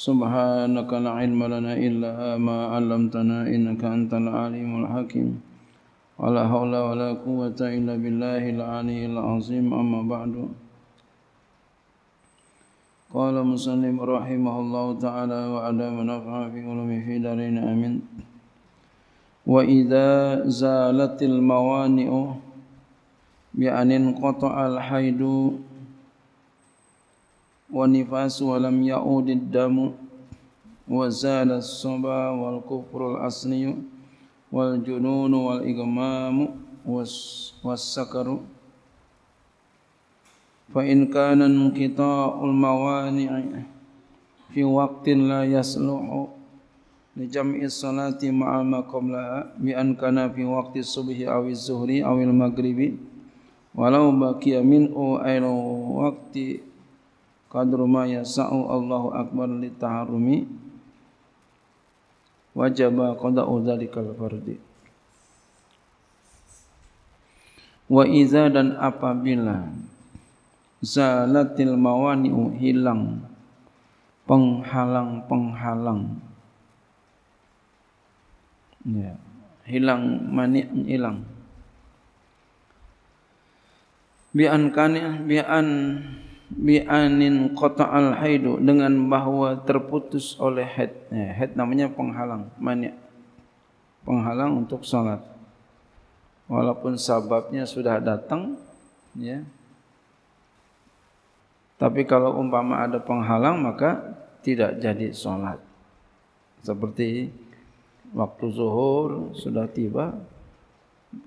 سبحانك لا علم لنا إلا ما علمتنا إنك أنت العليم الحكيم ولا حول ولا قوة إلا بالله العلي العظيم أما بعد قال مسلم رحمه الله تعالى وعلى منفع في علومه في دارين آمين وإذا زالت الموانئ بأن انقطع الحيد ونفاس ولم يعود الدم وزال الصبا والكفر الأصلي والجنون والإغمام والسكر فإن كان انقطاع الموانع في وقت لا يصلح لجمع الصلاة مع ما قبلها بأن كان في وقت الصبح أو الظهر أو المغرب ولو بقي منه أي وقت qadru ma yasau Allahu akbar li taharumi wajaba qada udzalikal fardi wa iza dan apabila zalatil mawani'u hilang penghalang-penghalang ya hilang mani hilang bi an kana bi an bi'anin al haidu dengan bahwa terputus oleh haid head eh, namanya penghalang mana penghalang untuk salat walaupun sababnya sudah datang ya tapi kalau umpama ada penghalang maka tidak jadi salat seperti waktu zuhur sudah tiba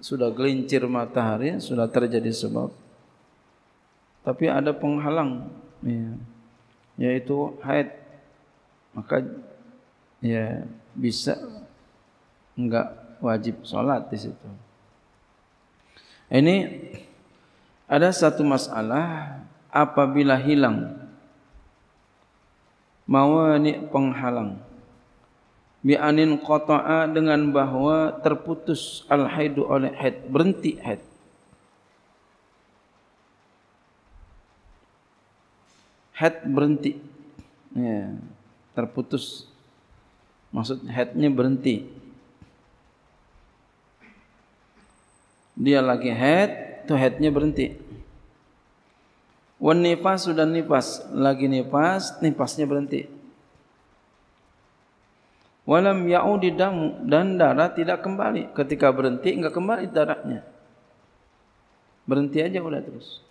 sudah gelincir matahari sudah terjadi sebab tapi ada penghalang ya, yaitu haid maka ya bisa enggak wajib salat di situ ini ada satu masalah apabila hilang mawani penghalang bi anin qata'a dengan bahwa terputus al haid oleh haid berhenti haid head berhenti ya, terputus maksud headnya berhenti dia lagi head tuh headnya berhenti wan nifas sudah nifas lagi nifas nifasnya berhenti walam yaudi damu dan darah tidak kembali ketika berhenti enggak kembali darahnya berhenti aja udah terus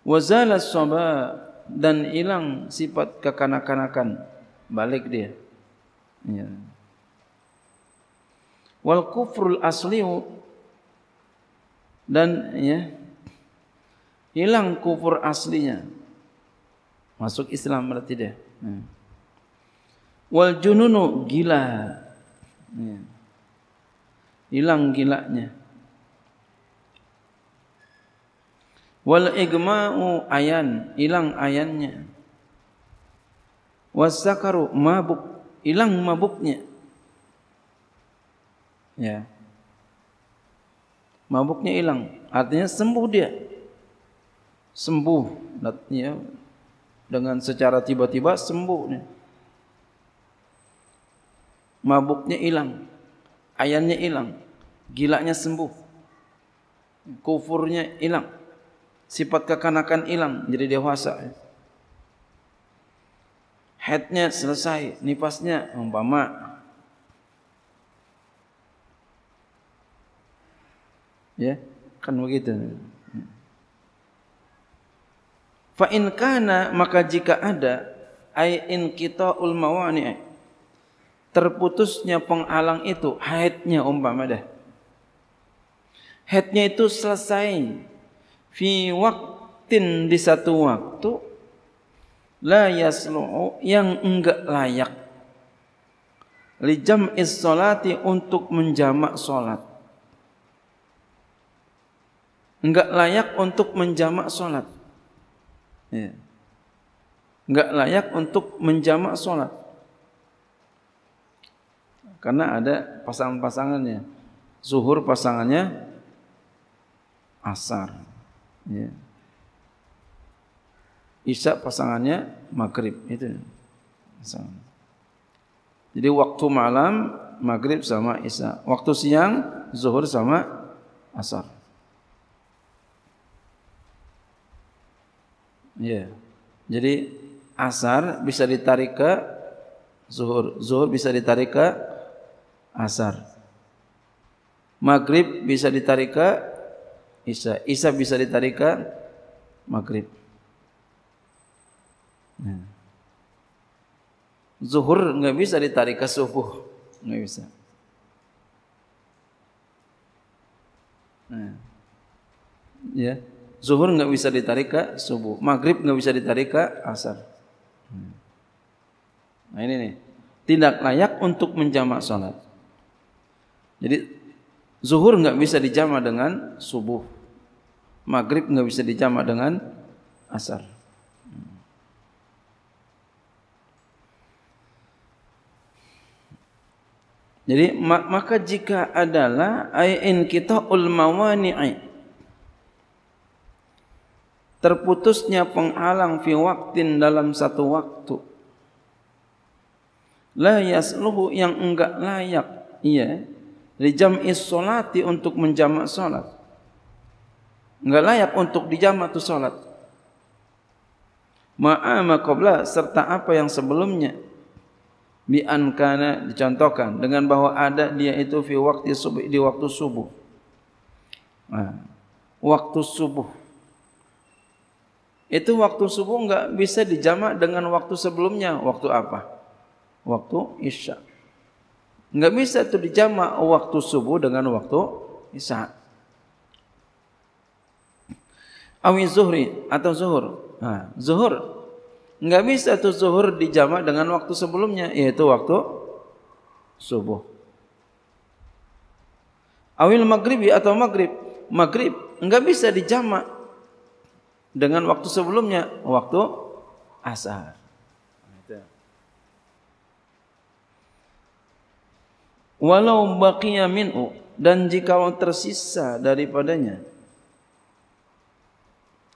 Wazala soba dan hilang sifat kekanak-kanakan. Balik dia. Ya. Wal kufrul asliu dan ya hilang kufur aslinya. Masuk Islam berarti dia. Ya. Wal jununu gila. Ya. Hilang gilanya. wal igma'u ayan hilang ayannya wasakaru mabuk hilang mabuknya ya mabuknya hilang artinya sembuh dia sembuh ya dengan secara tiba-tiba sembuh nih mabuknya hilang ayannya hilang gilanya sembuh kufurnya hilang sifat kekanakan hilang jadi dewasa headnya selesai nifasnya umpama ya kan begitu fa in kana maka jika ada ai in kita ul mawani terputusnya penghalang itu headnya umpama dah headnya itu selesai fi waktin di satu waktu la yaslu yang enggak layak li jam'is salati untuk menjamak salat enggak layak untuk menjamak salat ya enggak layak untuk menjamak salat karena ada pasangan-pasangannya zuhur pasangannya asar Ya. Isya pasangannya maghrib itu. Jadi waktu malam maghrib sama isya, waktu siang zuhur sama asar. Ya. Jadi asar bisa ditarik ke zuhur, zuhur bisa ditarik ke asar. Maghrib bisa ditarik ke Isya. Isya bisa ditarik ke maghrib. Zuhur enggak bisa ditarik ke subuh. Enggak bisa. Nah. Ya. Zuhur enggak bisa ditarik ke ya. ya. subuh. Maghrib enggak bisa ditarik ke asar. Ya. Nah ini nih. Tidak layak untuk menjamak sholat. Jadi zuhur enggak bisa dijamak dengan subuh. maghrib nggak bisa dijamak dengan asar. Jadi maka jika adalah ayin kita ulmawani'i terputusnya penghalang fi waktin dalam satu waktu la yasluhu yang enggak layak iya li jam salati untuk menjamak solat nggak layak untuk dijama tuh salat ma'ama qabla serta apa yang sebelumnya bi'an kana dicontohkan dengan bahwa ada dia itu fi waktu subuh di waktu subuh nah, waktu subuh itu waktu subuh nggak bisa dijamak dengan waktu sebelumnya waktu apa waktu isya nggak bisa itu dijamak waktu subuh dengan waktu isya awi zuhri atau zuhur. Ha, zuhur. Enggak bisa tuh zuhur dijamak dengan waktu sebelumnya yaitu waktu subuh. Awil maghribi atau maghrib. Maghrib enggak bisa dijamak dengan waktu sebelumnya waktu asar. Walau baqiya minu dan jika tersisa daripadanya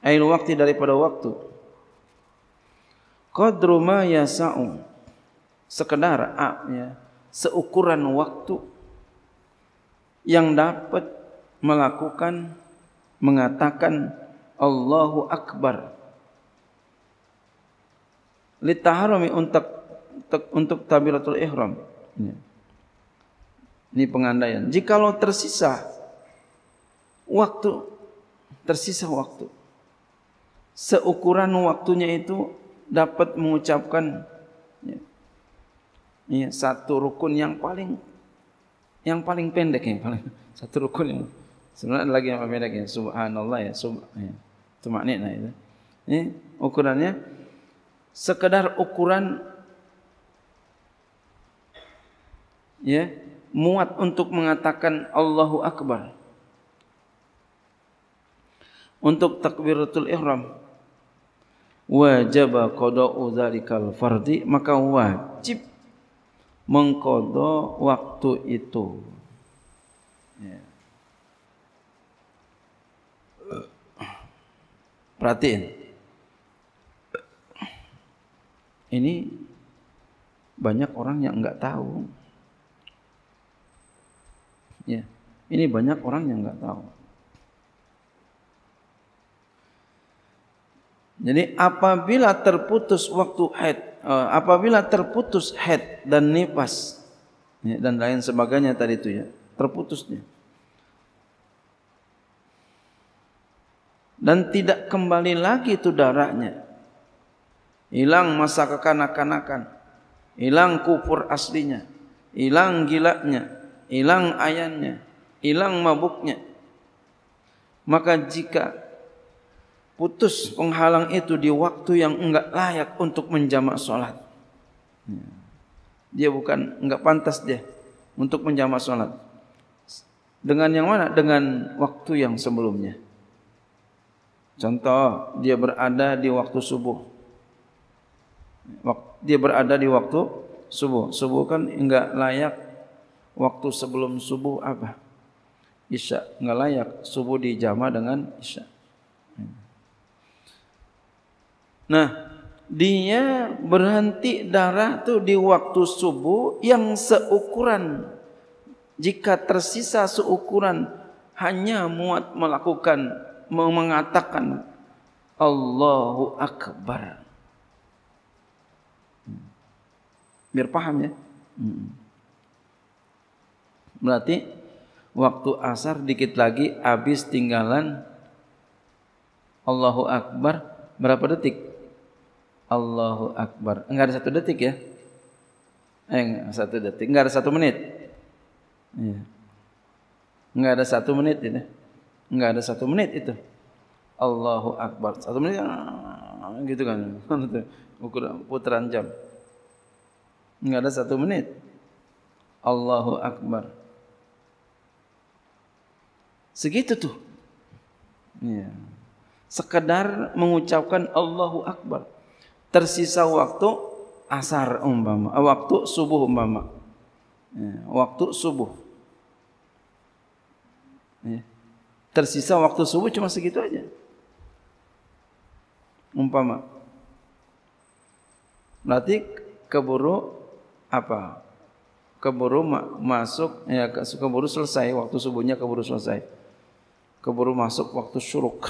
Ain waktu daripada waktu. Qadru ma yasau. Sekedar a ya, seukuran waktu yang dapat melakukan mengatakan Allahu Akbar. Li tahrami untuk untuk tabiratul ihram. Ini. Ya. Ini pengandaian. Jikalau tersisa waktu tersisa waktu seukuran waktunya itu dapat mengucapkan ya, ya, satu rukun yang paling yang paling pendek ya paling satu rukun yang sebenarnya lagi yang pendek ya subhanallah ya sub ya tumaknina itu ini ukurannya sekedar ukuran ya muat untuk mengatakan Allahu akbar untuk takbiratul ihram wajaba qada'u dzalikal fardi maka wajib mengkodo waktu itu ya. perhatiin ini banyak orang yang nggak tahu ya ini banyak orang yang nggak tahu Jadi apabila terputus waktu haid, eh, apabila terputus haid dan nifas ya, dan lain sebagainya tadi itu ya, terputusnya. Dan tidak kembali lagi itu darahnya. Hilang masa kekanak-kanakan, hilang kufur aslinya, hilang gilanya, hilang ayannya, hilang mabuknya. Maka jika putus penghalang itu di waktu yang enggak layak untuk menjamak solat. Dia bukan enggak pantas dia untuk menjamak solat. Dengan yang mana? Dengan waktu yang sebelumnya. Contoh, dia berada di waktu subuh. Dia berada di waktu subuh. Subuh kan enggak layak waktu sebelum subuh apa? Isya enggak layak subuh dijama dengan isya. Nah, dia berhenti darah tuh di waktu subuh yang seukuran. Jika tersisa seukuran hanya muat melakukan mengatakan Allahu Akbar. Biar paham ya. Hmm. Berarti waktu asar dikit lagi habis tinggalan Allahu Akbar berapa detik? Allahu Akbar. Enggak ada satu detik ya. Eh, enggak eh, satu detik. Enggak ada satu menit. Ya. Enggak ada satu menit ini. Enggak ada satu menit itu. Allahu Akbar. Satu menit ah, gitu kan. Ukuran putaran jam. Enggak ada satu menit. Allahu Akbar. Segitu tuh. Ya. Sekadar mengucapkan Allahu Akbar. tersisa waktu asar umpama, eh, waktu subuh umpama. Ya, waktu subuh. Ya. Tersisa waktu subuh cuma segitu aja. Umpama. Berarti keburu apa? Keburu masuk ya keburu selesai waktu subuhnya keburu selesai. Keburu masuk waktu syuruk.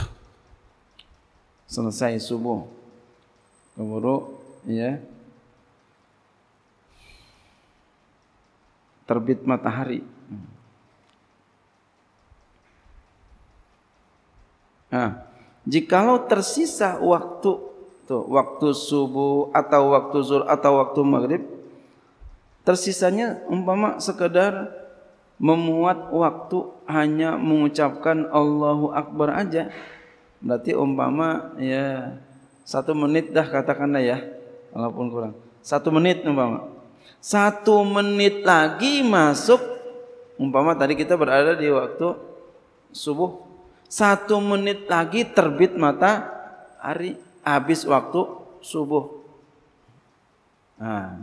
Selesai subuh. Gemuruh ya. Terbit matahari. Nah, jikalau tersisa waktu tuh, waktu subuh atau waktu zuhur atau waktu maghrib tersisanya umpama sekedar memuat waktu hanya mengucapkan Allahu Akbar aja berarti umpama ya satu menit dah katakanlah ya, walaupun kurang. Satu menit umpama. Satu menit lagi masuk umpama tadi kita berada di waktu subuh. Satu menit lagi terbit mata hari habis waktu subuh. Nah.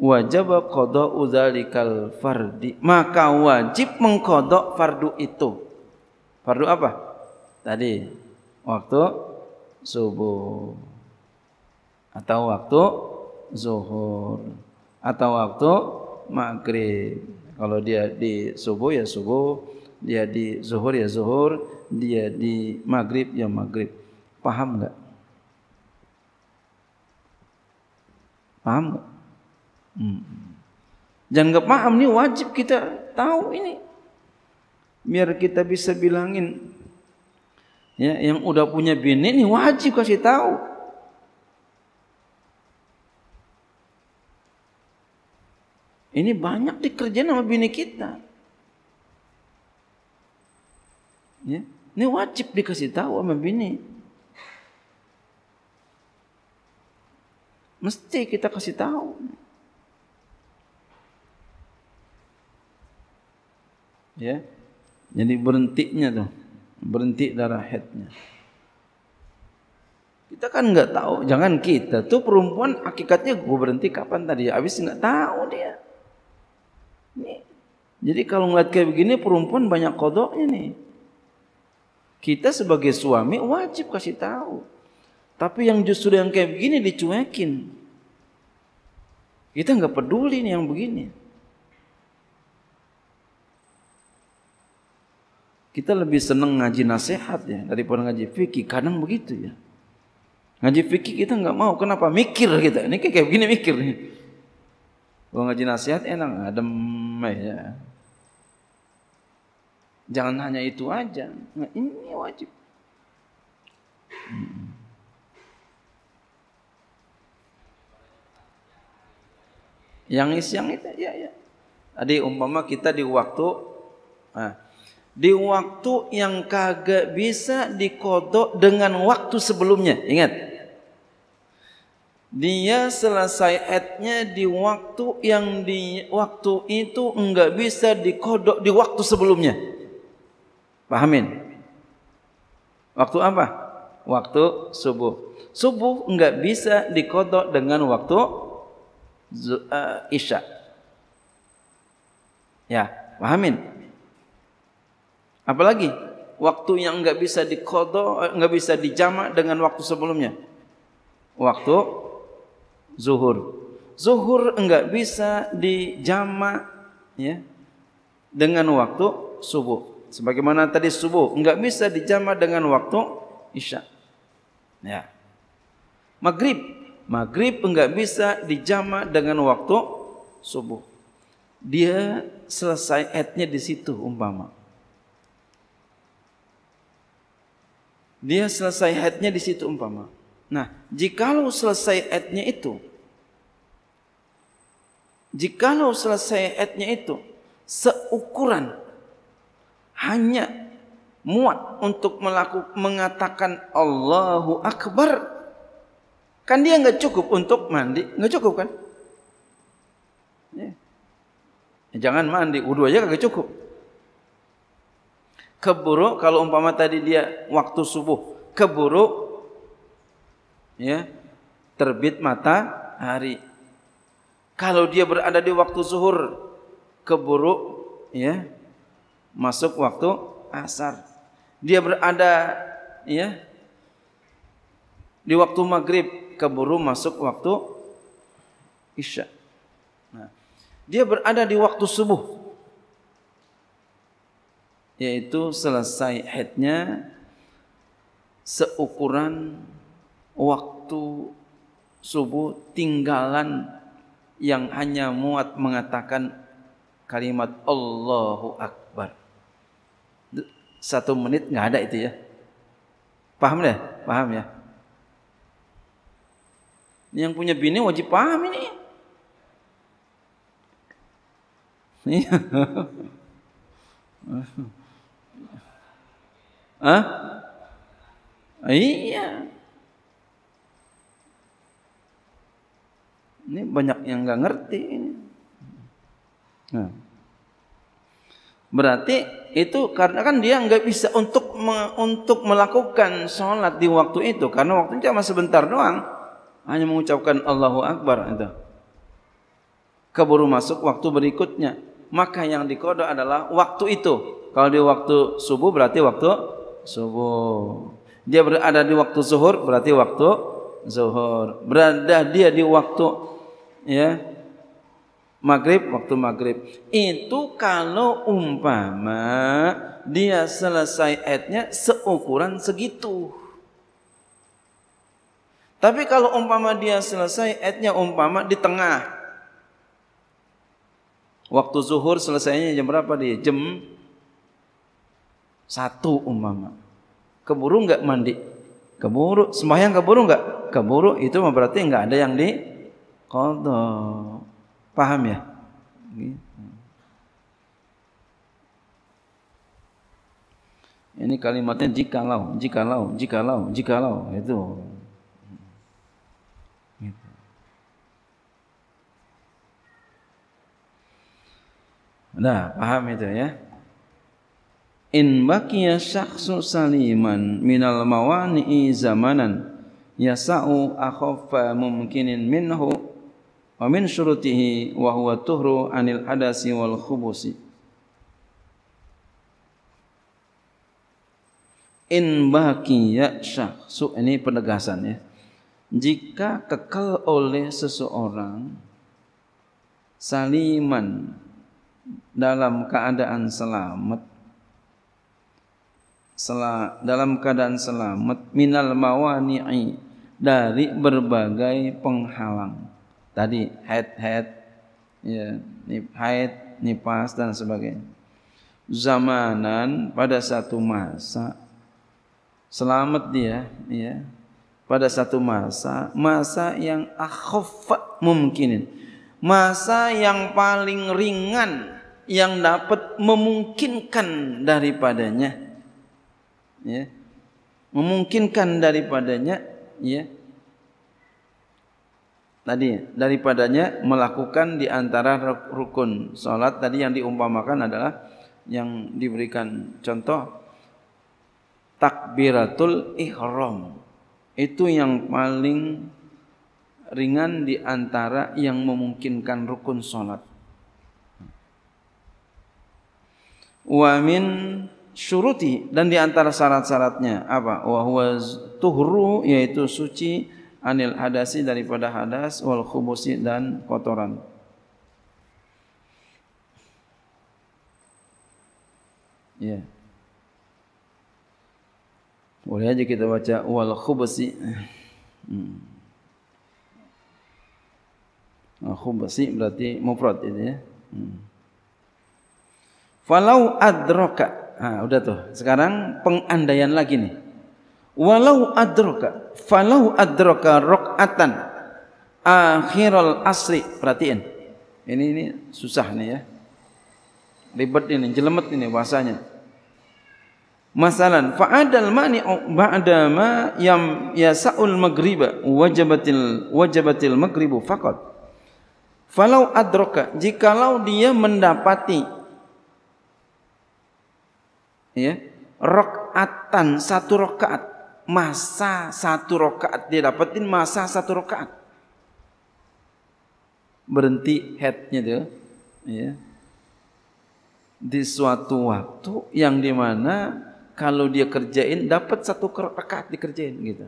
Wajib kodok udzalikal fardi. Maka wajib mengkodok fardu itu. Fardu apa? Tadi waktu subuh atau waktu zuhur atau waktu maghrib. Kalau dia di subuh ya subuh, dia di zuhur ya zuhur, dia di maghrib ya maghrib. Paham nggak? Paham nggak? Hmm. Jangan nggak paham nih wajib kita tahu ini biar kita bisa bilangin Ya, yang udah punya bini ini wajib kasih tahu. Ini banyak dikerjain sama bini kita. Ya, ini wajib dikasih tahu sama bini. Mesti kita kasih tahu. Ya. Jadi berhentinya tuh berhenti darah headnya. Kita kan nggak tahu, jangan kita tuh perempuan akikatnya gue berhenti kapan tadi, habis nggak tahu dia. Nih. Jadi kalau ngeliat kayak begini perempuan banyak kodok ini. Kita sebagai suami wajib kasih tahu. Tapi yang justru yang kayak begini dicuekin. Kita nggak peduli nih yang begini. Kita lebih senang ngaji nasihat ya daripada ngaji fikih. Kadang begitu ya. Ngaji fikih kita nggak mau. Kenapa? Mikir kita. Ini kayak begini mikir nih. Kalau ngaji nasihat enak, adem eh, ya. Jangan hanya itu aja. Nah, ini wajib. Hmm. Yang siang itu ya ya. Tadi umpama kita di waktu nah, di waktu yang kagak bisa dikodok dengan waktu sebelumnya. Ingat, dia selesai ednya di waktu yang di waktu itu enggak bisa dikodok di waktu sebelumnya. Pahamin? Waktu apa? Waktu subuh. Subuh enggak bisa dikodok dengan waktu eh, isya. Ya, pahamin? Apalagi waktu yang nggak bisa dikodo, eh, nggak bisa dijamak dengan waktu sebelumnya. Waktu zuhur. Zuhur nggak bisa dijamak ya dengan waktu subuh. Sebagaimana tadi subuh nggak bisa dijamak dengan waktu isya. Ya. Maghrib Maghrib enggak bisa dijama dengan waktu subuh. Dia selesai etnya di situ umpama. Dia selesai headnya di situ umpama. Nah, jikalau selesai headnya itu, jikalau selesai headnya itu seukuran hanya muat untuk melakukan mengatakan Allahu Akbar kan dia nggak cukup untuk mandi nggak cukup kan ya. ya jangan mandi wudhu aja nggak cukup keburu kalau umpama tadi dia waktu subuh keburu ya terbit hari kalau dia berada di waktu zuhur keburu ya masuk waktu asar dia berada ya di waktu maghrib keburu masuk waktu isya nah, dia berada di waktu subuh yaitu selesai headnya seukuran waktu subuh tinggalan yang hanya muat mengatakan kalimat Allahu Akbar. Satu menit nggak ada itu ya. Paham deh? Paham ya? Yang punya bini wajib paham ini. Yeah. Hah? Iya. Ini banyak yang nggak ngerti ini. Nah. Berarti itu karena kan dia nggak bisa untuk me, untuk melakukan sholat di waktu itu karena waktunya cuma sebentar doang hanya mengucapkan Allahu Akbar itu keburu masuk waktu berikutnya maka yang dikodok adalah waktu itu kalau di waktu subuh berarti waktu subuh. Dia berada di waktu zuhur berarti waktu zuhur. Berada dia di waktu ya maghrib waktu maghrib itu kalau umpama dia selesai ednya seukuran segitu tapi kalau umpama dia selesai ednya umpama di tengah waktu zuhur selesainya jam berapa dia jam satu umama. Keburu enggak mandi? Keburu. Sembahyang keburu enggak? Keburu itu berarti enggak ada yang di kodok. Paham ya? Gitu. Ini kalimatnya jikalau, jikalau, jikalau, jikalau itu. Gitu. Nah, paham itu ya. in baqiya syakhsu saliman minal mawani'i zamanan yasau akhaffa mumkinin minhu wa min syurutihi wa huwa tuhru anil hadasi wal khubusi in baqiya syakhsu ini penegasan ya jika kekal oleh seseorang saliman dalam keadaan selamat selam, dalam keadaan selamat minal mawani'i dari berbagai penghalang tadi head head ya haid nifas dan sebagainya zamanan pada satu masa selamat dia ya pada satu masa masa yang akhfa mungkin, masa yang paling ringan yang dapat memungkinkan daripadanya ya, memungkinkan daripadanya ya, tadi daripadanya melakukan di antara rukun salat tadi yang diumpamakan adalah yang diberikan contoh takbiratul ihram itu yang paling ringan di antara yang memungkinkan rukun salat wa min syuruti dan di antara syarat-syaratnya apa wa huwa tuhru yaitu suci anil hadasi daripada hadas wal khubusi dan kotoran ya boleh aja kita baca wal khubusi hmm. Al khubusi berarti mufrad ini. ya hmm. falau adraka Nah, udah tuh. Sekarang pengandaian lagi nih. Walau adroka, falau adroka rokatan akhirul asri. Perhatiin. Ini ini susah nih ya. Ribet ini, jelemet ini bahasanya. Masalan fa'adal mani'u ba'da ma yam yasa'ul maghriba wajabatil wajabatil maghribu faqat. Falau adroka, jikalau dia mendapati ya rokatan satu rokaat masa satu rokaat dia dapetin masa satu rokaat berhenti headnya dia ya di suatu waktu yang dimana kalau dia kerjain dapat satu rokaat dikerjain gitu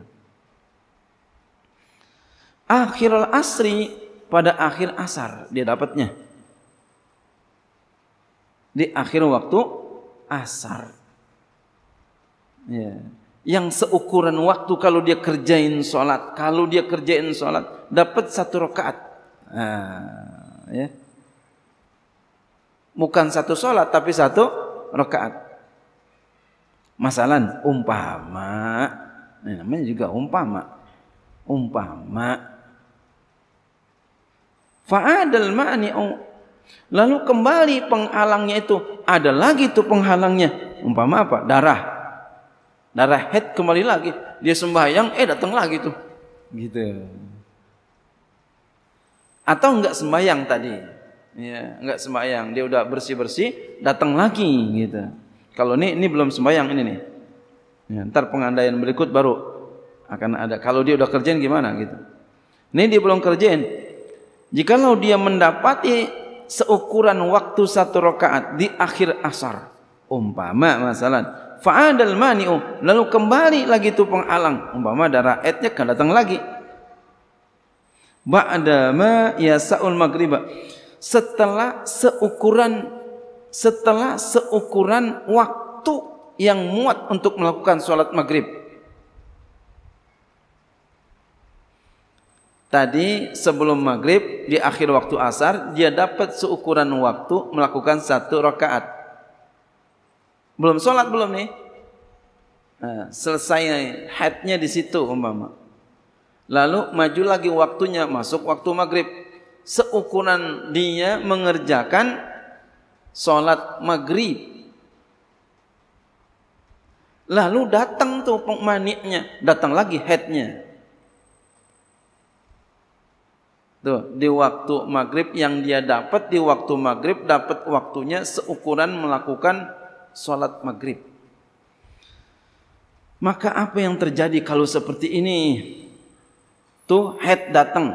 akhirul asri pada akhir asar dia dapatnya di akhir waktu asar. Ya. Yang seukuran waktu kalau dia kerjain sholat, kalau dia kerjain sholat dapat satu rakaat. Nah, ya. Bukan satu sholat tapi satu rakaat. Masalah umpama, nah, namanya juga umpama, umpama. Faadal ma'ni Lalu kembali penghalangnya itu ada lagi tuh penghalangnya. Umpama apa? Darah. Darah head kembali lagi. Dia sembahyang, eh datang lagi tuh. Gitu. Atau enggak sembahyang tadi. Ya, enggak sembahyang. Dia udah bersih-bersih, datang lagi gitu. Kalau ini ini belum sembahyang ini nih. Ya, ntar pengandaian berikut baru akan ada. Kalau dia udah kerjain gimana gitu. Ini dia belum kerjain. Jikalau dia mendapati seukuran waktu satu rakaat di akhir asar. Umpama masalah fa'adal mani'u lalu kembali lagi itu pengalang umpama darah etnya kan datang lagi. Ba'dama yasa'ul maghriba setelah seukuran setelah seukuran waktu yang muat untuk melakukan sholat maghrib tadi sebelum maghrib di akhir waktu asar dia dapat seukuran waktu melakukan satu rakaat belum sholat belum nih nah, selesai headnya di situ umpama lalu maju lagi waktunya masuk waktu maghrib seukuran dia mengerjakan sholat maghrib Lalu datang tuh pemaniknya, datang lagi headnya. Tuh, di waktu maghrib yang dia dapat di waktu maghrib dapat waktunya seukuran melakukan sholat maghrib. Maka apa yang terjadi kalau seperti ini? Tuh head datang.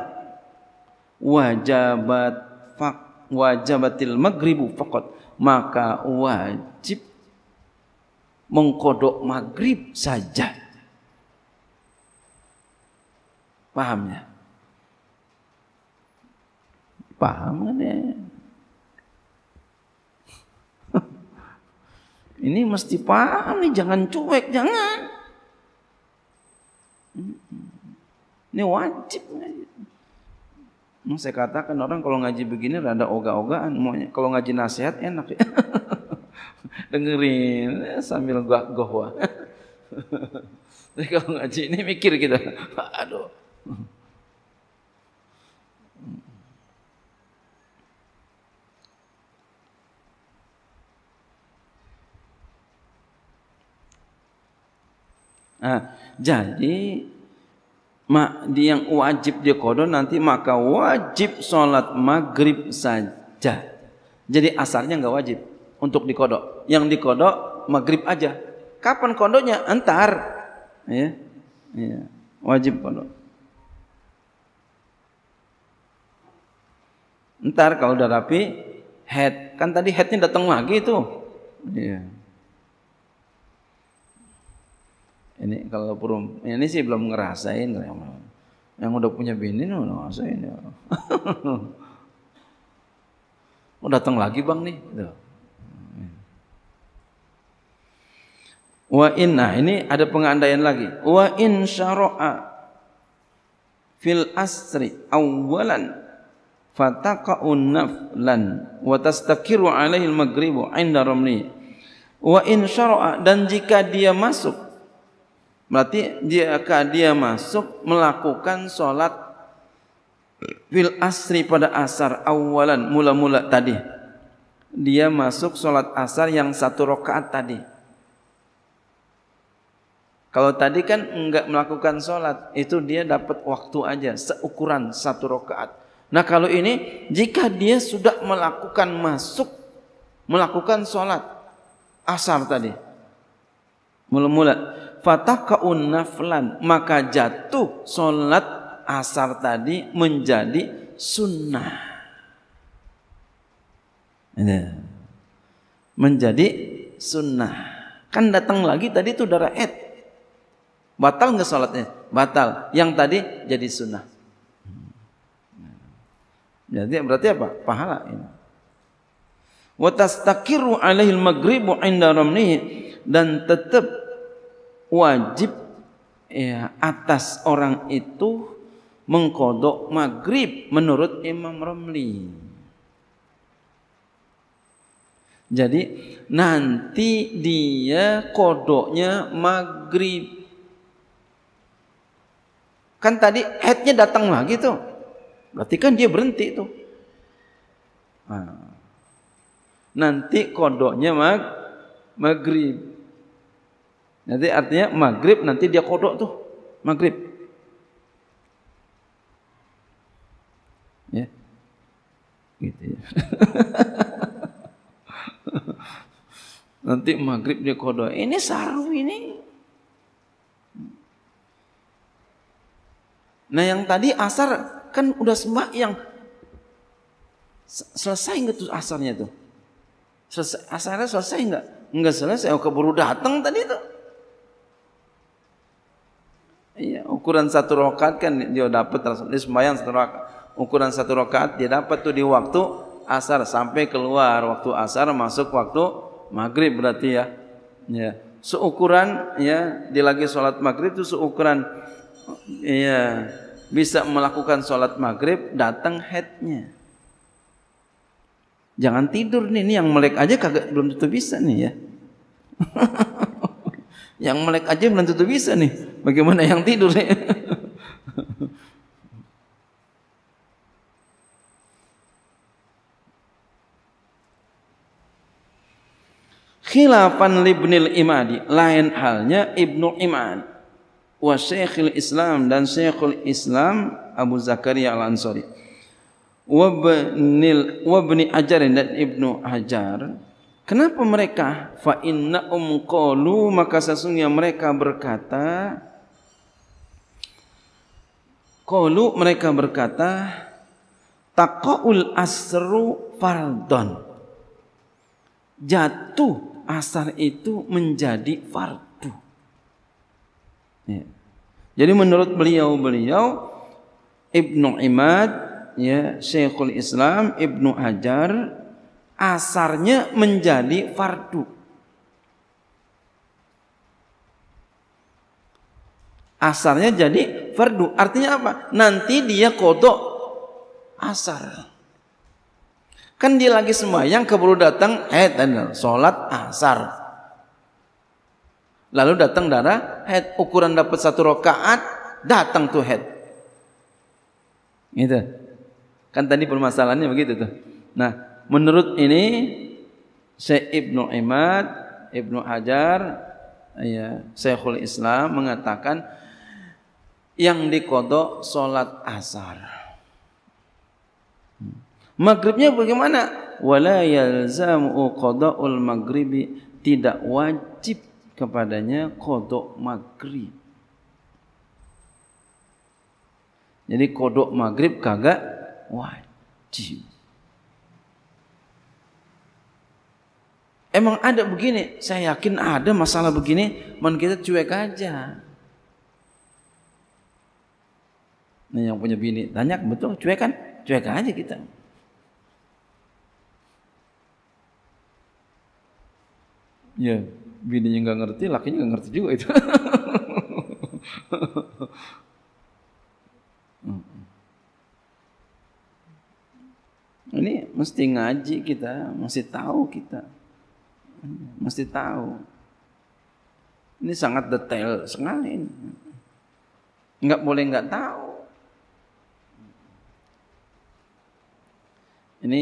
Wajabat fak, wajabatil maghribu fakot. Maka wajib mengkodok maghrib saja. Pahamnya? Paham kan ya? Ini mesti paham nih, jangan cuek, jangan. Ini wajib. Hmm, saya katakan orang kalau ngaji begini rada ogah-ogahan. Kalau ngaji nasihat enak ya. Dengerin eh, sambil gua gohwa. Tapi kalau ngaji ini mikir kita. Aduh. Nah, jadi mak di yang wajib dia kodo nanti maka wajib sholat maghrib saja. Jadi asarnya nggak wajib untuk dikodok. Yang dikodok maghrib aja. Kapan kodoknya? Entar. Ya, ya. wajib kodok. Ntar kalau udah rapi, head kan tadi headnya datang lagi itu. Yeah. Iya. ini kalau perum ini sih belum ngerasain yang udah punya bini udah ngerasain ya. mau datang lagi bang nih gitu. Wa inna ini ada pengandaian lagi. Wa in syara'a fil asri awalan fataqa'un naflan wa tastakiru alaihi al-maghribu 'inda ramli. Wa in syara'a dan jika dia masuk Berarti dia dia masuk melakukan sholat fil asri pada asar awalan mula-mula tadi. Dia masuk sholat asar yang satu rakaat tadi. Kalau tadi kan enggak melakukan sholat, itu dia dapat waktu aja, seukuran satu rakaat. Nah kalau ini, jika dia sudah melakukan masuk, melakukan sholat asar tadi, mula-mula fatakaun naflan maka jatuh solat asar tadi menjadi sunnah menjadi sunnah kan datang lagi tadi itu darah ed batal nggak sholatnya batal yang tadi jadi sunnah jadi berarti apa pahala ini watastakiru alaihil maghribu inda dan tetap wajib ya, atas orang itu mengkodok maghrib menurut Imam Romli. Jadi nanti dia kodoknya maghrib. Kan tadi headnya datang lagi tuh. Berarti kan dia berhenti tuh. Nah, nanti kodoknya mag maghrib. Nanti artinya maghrib nanti dia kodok tuh maghrib. Ya. Gitu ya. nanti maghrib dia kodok. Ini sarung ini. Nah yang tadi asar kan udah yang Selesai nggak tuh asarnya tuh? Selesai, asarnya selesai nggak? Nggak selesai. Oh, keburu datang tadi tuh. ukuran satu rakaat kan dia dapat ini sembahyang satu rakaat ukuran satu rakaat dia dapat tuh di waktu asar sampai keluar waktu asar masuk waktu maghrib berarti ya ya seukuran ya dia lagi sholat maghrib itu seukuran ya bisa melakukan sholat maghrib datang headnya jangan tidur nih ini yang melek aja kagak belum tentu bisa nih ya Yang melek aja belum tentu bisa nih. Bagaimana yang tidur nih? Khilafan Ibnil imadi. Lain halnya ibnu imad. Wa syekhil islam dan syekhul islam Abu Zakaria al-Ansari. Wabnil, wabni ajarin dan ibnu hajar. Ibnu hajar. Kenapa mereka? Fa innahum qalu maka sesungguhnya mereka berkata Qalu mereka berkata taqaul asru fardon. Jatuh asar itu menjadi fardu. Ya. Jadi menurut beliau-beliau Ibnu Imad ya Syekhul Islam Ibnu Hajar asarnya menjadi fardu. Asarnya jadi fardu. Artinya apa? Nanti dia kodok asar. Kan dia lagi sembahyang keburu datang haid eh, dan sholat asar. Lalu datang darah haid ukuran dapat satu rokaat, datang tuh head. Gitu. Kan tadi permasalahannya begitu tuh. Nah, menurut ini Syekh Ibnu Imad, Ibnu Hajar, ya, Syekhul Islam mengatakan yang dikodok sholat asar. Maghribnya bagaimana? Wala yalzamu qada'ul maghribi tidak wajib kepadanya kodok maghrib. Jadi kodok maghrib kagak wajib. Emang ada begini? Saya yakin ada masalah begini, man kita cuek aja. Nah, yang punya bini tanya betul cuek kan? Cuek aja kita. Ya, bininya nggak ngerti, lakinya nggak ngerti juga itu. Ini mesti ngaji kita, mesti tahu kita. Mesti tahu. Ini sangat detail sekali. Enggak boleh enggak tahu. Ini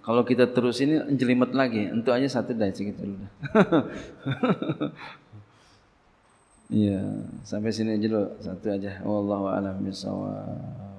kalau kita terus ini jelimet lagi, untuk aja satu dah segitu dulu. Iya, sampai sini aja dulu, satu aja. Wallahu a'lam bishawab.